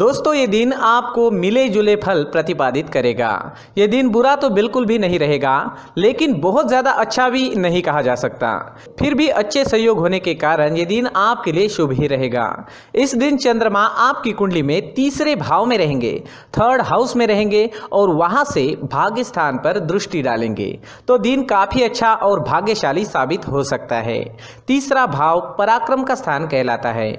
दोस्तों ये दिन आपको मिले जुले फल प्रतिपादित करेगा ये दिन बुरा तो बिल्कुल भी नहीं रहेगा लेकिन बहुत ज़्यादा अच्छा भी नहीं कहा जा सकता फिर भी अच्छे सहयोग होने के कारण ये दिन आपके लिए शुभ ही रहेगा इस दिन चंद्रमा आपकी कुंडली में तीसरे भाव में रहेंगे थर्ड हाउस में रहेंगे और वहाँ से भाग्य स्थान पर दृष्टि डालेंगे तो दिन काफ़ी अच्छा और भाग्यशाली साबित हो सकता है तीसरा भाव पराक्रम का स्थान कहलाता है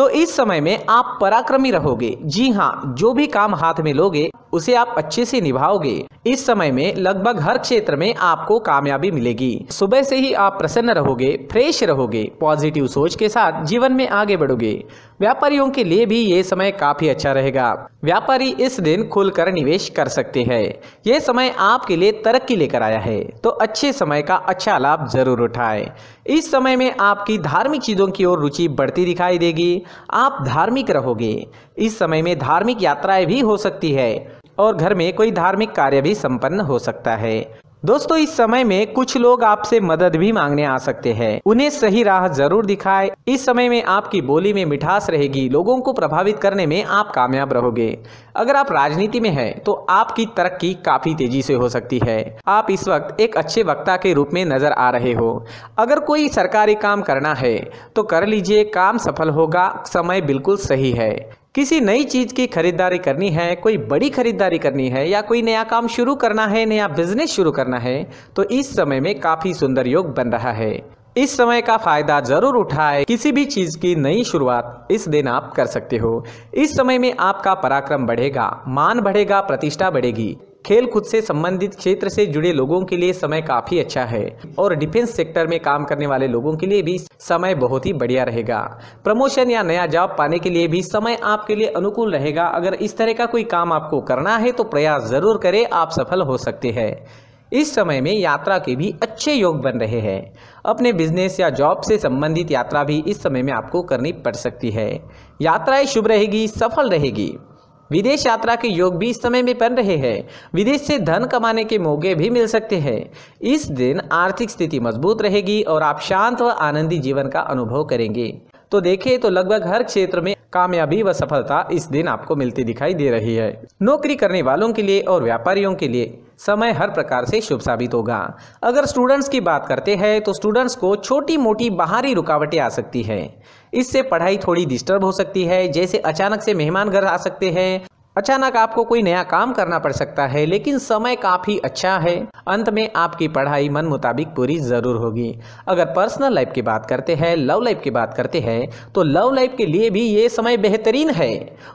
तो इस समय में आप पराक्रमी रहोगे जी हाँ जो भी काम हाथ में लोगे उसे आप अच्छे से निभाओगे इस समय में लगभग हर क्षेत्र में आपको कामयाबी मिलेगी सुबह से ही आप प्रसन्न रहोगे फ्रेश रहोगे पॉजिटिव सोच के साथ जीवन में आगे बढ़ोगे व्यापारियों के लिए भी ये समय काफी अच्छा रहेगा व्यापारी इस दिन खुलकर निवेश कर सकते हैं ये समय आपके लिए तरक्की लेकर आया है तो अच्छे समय का अच्छा लाभ जरूर उठाए इस समय में आपकी धार्मिक चीज़ों की ओर रुचि बढ़ती दिखाई देगी आप धार्मिक रहोगे इस समय में धार्मिक यात्राएं भी हो सकती है और घर में कोई धार्मिक कार्य भी संपन्न हो सकता है दोस्तों इस समय में कुछ लोग आपसे मदद भी मांगने आ सकते हैं उन्हें सही राह जरूर दिखाए इस समय में आपकी बोली में मिठास रहेगी लोगों को प्रभावित करने में आप कामयाब रहोगे अगर आप राजनीति में हैं तो आपकी तरक्की काफी तेजी से हो सकती है आप इस वक्त एक अच्छे वक्ता के रूप में नजर आ रहे हो अगर कोई सरकारी काम करना है तो कर लीजिए काम सफल होगा समय बिल्कुल सही है किसी नई चीज़ की खरीदारी करनी है कोई बड़ी खरीदारी करनी है या कोई नया काम शुरू करना है नया बिजनेस शुरू करना है तो इस समय में काफ़ी सुंदर योग बन रहा है इस समय का फायदा जरूर उठाए किसी भी चीज की नई शुरुआत इस दिन आप कर सकते हो इस समय में आपका पराक्रम बढ़ेगा मान बढ़ेगा प्रतिष्ठा बढ़ेगी खेल खुद से संबंधित क्षेत्र से जुड़े लोगों के लिए समय काफ़ी अच्छा है और डिफेंस सेक्टर में काम करने वाले लोगों के लिए भी समय बहुत ही बढ़िया रहेगा प्रमोशन या नया जॉब पाने के लिए भी समय आपके लिए अनुकूल रहेगा अगर इस तरह का कोई काम आपको करना है तो प्रयास ज़रूर करें आप सफल हो सकते हैं इस समय में यात्रा के भी अच्छे योग बन रहे हैं अपने बिजनेस या जॉब से संबंधित यात्रा भी इस समय में आपको करनी पड़ सकती है यात्राएं शुभ रहेगी सफल रहेगी विदेश यात्रा के योग भी इस समय में बन रहे हैं विदेश से धन कमाने के मौके भी मिल सकते हैं इस दिन आर्थिक स्थिति मजबूत रहेगी और आप शांत व आनंदी जीवन का अनुभव करेंगे तो देखें तो लगभग हर क्षेत्र में कामयाबी व सफलता इस दिन आपको मिलती दिखाई दे रही है नौकरी करने वालों के लिए और व्यापारियों के लिए समय हर प्रकार से शुभ साबित होगा अगर स्टूडेंट्स की बात करते हैं तो स्टूडेंट्स को छोटी मोटी बाहरी रुकावटें आ सकती हैं इससे पढ़ाई थोड़ी डिस्टर्ब हो सकती है जैसे अचानक से मेहमान घर आ सकते हैं अचानक आपको कोई नया काम करना पड़ सकता है लेकिन समय काफ़ी अच्छा है अंत में आपकी पढ़ाई मन मुताबिक पूरी ज़रूर होगी अगर पर्सनल लाइफ की बात करते हैं लव लाइफ की बात करते हैं तो लव लाइफ के लिए भी ये समय बेहतरीन है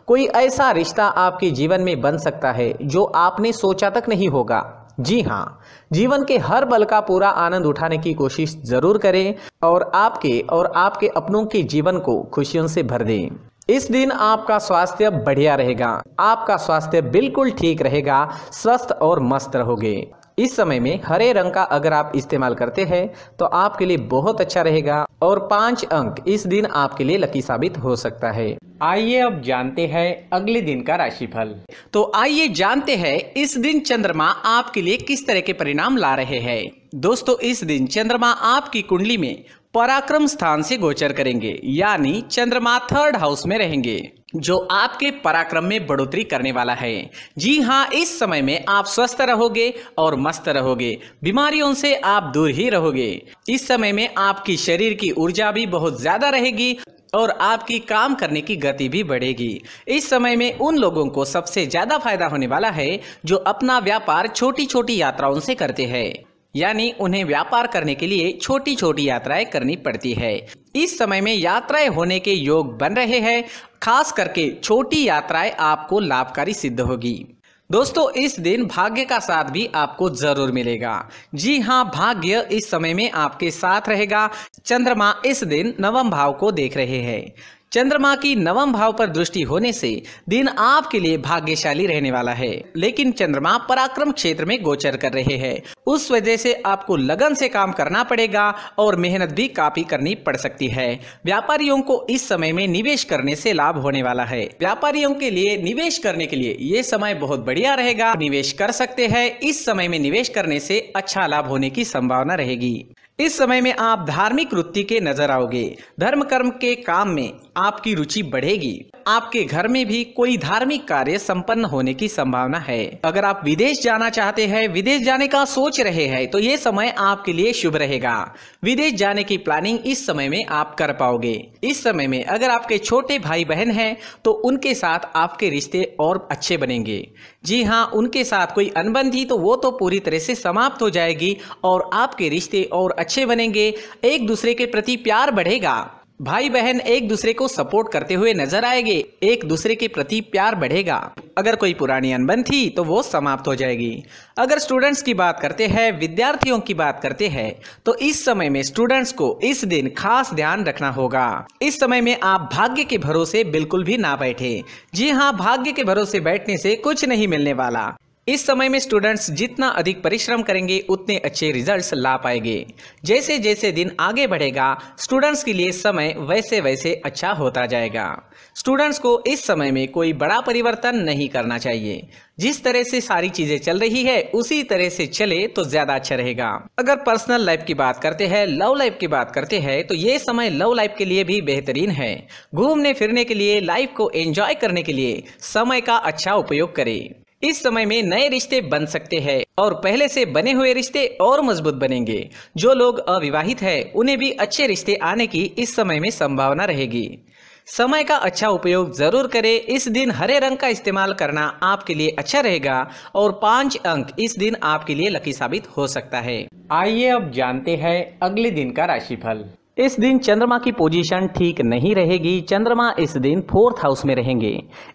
कोई ऐसा रिश्ता आपके जीवन में बन सकता है जो आपने सोचा तक नहीं होगा जी हाँ जीवन के हर बल का पूरा आनंद उठाने की कोशिश ज़रूर करें और आपके और आपके अपनों के जीवन को खुशियों से भर दें इस दिन आपका स्वास्थ्य बढ़िया रहेगा आपका स्वास्थ्य बिल्कुल ठीक रहेगा स्वस्थ और मस्त रहोगे इस समय में हरे रंग का अगर आप इस्तेमाल करते हैं तो आपके लिए बहुत अच्छा रहेगा और पांच अंक इस दिन आपके लिए लकी साबित हो सकता है आइए अब जानते हैं अगले दिन का राशिफल तो आइए जानते हैं इस दिन चंद्रमा आपके लिए किस तरह के परिणाम ला रहे हैं दोस्तों इस दिन चंद्रमा आपकी कुंडली में पराक्रम स्थान से गोचर करेंगे यानी चंद्रमा थर्ड हाउस में रहेंगे जो आपके पराक्रम में बढ़ोतरी करने वाला है जी हाँ इस समय में आप स्वस्थ रहोगे और मस्त रहोगे बीमारियों से आप दूर ही रहोगे इस समय में आपकी शरीर की ऊर्जा भी बहुत ज्यादा रहेगी और आपकी काम करने की गति भी बढ़ेगी इस समय में उन लोगों को सबसे ज्यादा फायदा होने वाला है जो अपना व्यापार छोटी छोटी यात्राओं से करते हैं यानी उन्हें व्यापार करने के लिए छोटी छोटी यात्राएं करनी पड़ती है इस समय में यात्राएं होने के योग बन रहे हैं खास करके छोटी यात्राएं आपको लाभकारी सिद्ध होगी दोस्तों इस दिन भाग्य का साथ भी आपको जरूर मिलेगा जी हाँ भाग्य इस समय में आपके साथ रहेगा चंद्रमा इस दिन नवम भाव को देख रहे हैं चंद्रमा की नवम भाव पर दृष्टि होने से दिन आपके लिए भाग्यशाली रहने वाला है लेकिन चंद्रमा पराक्रम क्षेत्र में गोचर कर रहे हैं उस वजह से आपको लगन से काम करना पड़ेगा और मेहनत भी काफी करनी पड़ सकती है व्यापारियों को इस समय में निवेश करने से लाभ होने वाला है व्यापारियों के लिए निवेश करने के लिए ये समय बहुत बढ़िया रहेगा निवेश कर सकते हैं इस समय में निवेश करने से अच्छा लाभ होने की संभावना रहेगी इस समय में आप धार्मिक वृत्ति के नजर आओगे धर्म कर्म के काम में आपकी रुचि बढ़ेगी आपके घर में भी कोई धार्मिक कार्य संपन्न होने की संभावना है अगर आप विदेश जाना चाहते हैं विदेश जाने का सोच रहे हैं तो ये समय आपके लिए शुभ रहेगा विदेश जाने की प्लानिंग इस समय में आप कर पाओगे इस समय में अगर आपके छोटे भाई बहन हैं तो उनके साथ आपके रिश्ते और अच्छे बनेंगे जी हाँ उनके साथ कोई अनबन थी तो वो तो पूरी तरह से समाप्त हो जाएगी और आपके रिश्ते और अच्छे बनेंगे एक दूसरे के प्रति प्यार बढ़ेगा भाई बहन एक दूसरे को सपोर्ट करते हुए नजर आएंगे एक दूसरे के प्रति प्यार बढ़ेगा अगर कोई पुरानी अनबन थी तो वो समाप्त हो जाएगी अगर स्टूडेंट्स की बात करते हैं विद्यार्थियों की बात करते हैं तो इस समय में स्टूडेंट्स को इस दिन खास ध्यान रखना होगा इस समय में आप भाग्य के भरोसे बिल्कुल भी ना बैठे जी हाँ भाग्य के भरोसे बैठने से कुछ नहीं मिलने वाला इस समय में स्टूडेंट्स जितना अधिक परिश्रम करेंगे उतने अच्छे रिजल्ट्स ला पाएंगे जैसे जैसे दिन आगे बढ़ेगा स्टूडेंट्स के लिए समय वैसे वैसे अच्छा होता जाएगा स्टूडेंट्स को इस समय में कोई बड़ा परिवर्तन नहीं करना चाहिए जिस तरह से सारी चीजें चल रही है उसी तरह से चले तो ज्यादा अच्छा रहेगा अगर पर्सनल लाइफ की बात करते हैं लव लाइफ की बात करते हैं तो ये समय लव लाइफ के लिए भी बेहतरीन है घूमने फिरने के लिए लाइफ को एंजॉय करने के लिए समय का अच्छा उपयोग करें इस समय में नए रिश्ते बन सकते हैं और पहले से बने हुए रिश्ते और मजबूत बनेंगे जो लोग अविवाहित हैं उन्हें भी अच्छे रिश्ते आने की इस समय में संभावना रहेगी समय का अच्छा उपयोग जरूर करें इस दिन हरे रंग का इस्तेमाल करना आपके लिए अच्छा रहेगा और पांच अंक इस दिन आपके लिए लकी साबित हो सकता है आइए अब जानते हैं अगले दिन का राशिफल इस दिन चंद्रमा की पोजीशन ठीक नहीं रहेगी चंद्रमा इस दिन फोर्थ हाउस में रहेंगे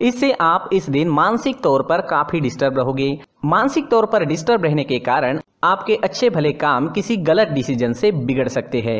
इससे आप इस दिन मानसिक तौर पर काफी डिस्टर्ब रहोगे मानसिक तौर पर डिस्टर्ब रहने के कारण आपके अच्छे भले काम किसी गलत डिसीजन से बिगड़ सकते हैं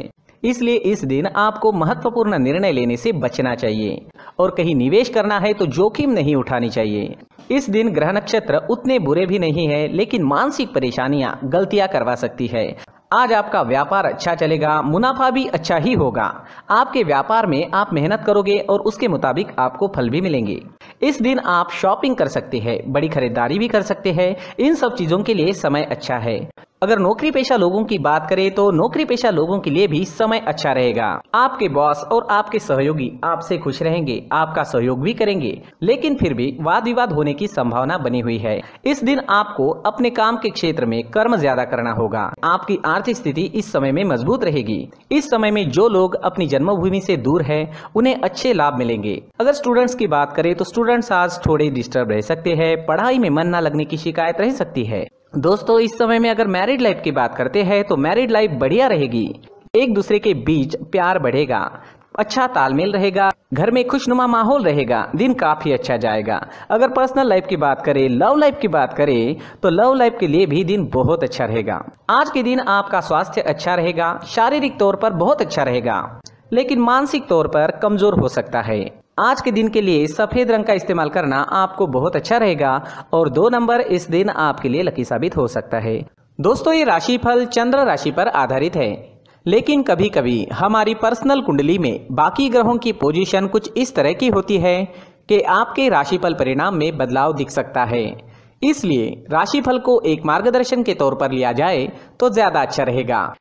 इसलिए इस दिन आपको महत्वपूर्ण निर्णय लेने से बचना चाहिए और कहीं निवेश करना है तो जोखिम नहीं उठानी चाहिए इस दिन ग्रह नक्षत्र उतने बुरे भी नहीं है लेकिन मानसिक परेशानियां गलतियां करवा सकती है आज आपका व्यापार अच्छा चलेगा मुनाफा भी अच्छा ही होगा आपके व्यापार में आप मेहनत करोगे और उसके मुताबिक आपको फल भी मिलेंगे इस दिन आप शॉपिंग कर सकते हैं बड़ी खरीदारी भी कर सकते हैं इन सब चीज़ों के लिए समय अच्छा है अगर नौकरी पेशा लोगों की बात करें तो नौकरी पेशा लोगों के लिए भी समय अच्छा रहेगा आपके बॉस और आपके सहयोगी आपसे खुश रहेंगे आपका सहयोग भी करेंगे लेकिन फिर भी वाद विवाद होने की संभावना बनी हुई है इस दिन आपको अपने काम के क्षेत्र में कर्म ज्यादा करना होगा आपकी आर्थिक स्थिति इस समय में मजबूत रहेगी इस समय में जो लोग अपनी जन्मभूमि से दूर है उन्हें अच्छे लाभ मिलेंगे अगर स्टूडेंट्स की बात करें तो स्टूडेंट्स आज थोड़े डिस्टर्ब रह सकते हैं पढ़ाई में मन न लगने की शिकायत रह सकती है दोस्तों इस समय में अगर मैरिड लाइफ की बात करते हैं तो मैरिड लाइफ बढ़िया रहेगी एक दूसरे के बीच प्यार बढ़ेगा अच्छा तालमेल रहेगा घर में खुशनुमा माहौल रहेगा दिन काफ़ी अच्छा जाएगा अगर पर्सनल लाइफ की बात करें लव लाइफ की बात करें तो लव लाइफ के लिए भी दिन बहुत अच्छा रहेगा आज के दिन आपका स्वास्थ्य अच्छा रहेगा शारीरिक तौर पर बहुत अच्छा रहेगा लेकिन मानसिक तौर पर कमजोर हो सकता है आज के दिन के लिए सफ़ेद रंग का इस्तेमाल करना आपको बहुत अच्छा रहेगा और दो नंबर इस दिन आपके लिए लकी साबित हो सकता है दोस्तों ये राशिफल चंद्र राशि पर आधारित है लेकिन कभी कभी हमारी पर्सनल कुंडली में बाकी ग्रहों की पोजीशन कुछ इस तरह की होती है कि आपके राशिफल परिणाम में बदलाव दिख सकता है इसलिए राशिफल को एक मार्गदर्शन के तौर पर लिया जाए तो ज़्यादा अच्छा रहेगा